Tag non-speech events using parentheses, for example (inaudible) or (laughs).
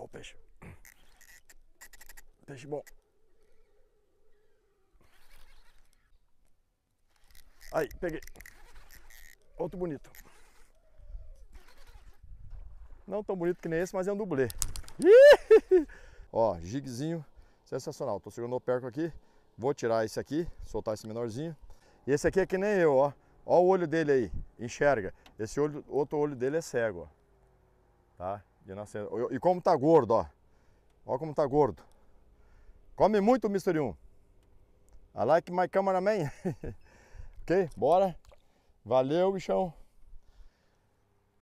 Olha o peixe. Peixe bom. Aí, peguei. Outro bonito. Não tão bonito que nem esse, mas é um dublê. (laughs) Ó, jigzinho sensacional. Tô segurando o perco aqui. Vou tirar esse aqui, soltar esse menorzinho. E esse aqui é que nem eu, ó. Ó o olho dele aí, enxerga. Esse olho, outro olho dele é cego, ó tá? De nascença. E como tá gordo, ó. Ó como tá gordo. Come muito, Mr. 1. I like my cameraman. (laughs) ok? Bora. Valeu, bichão.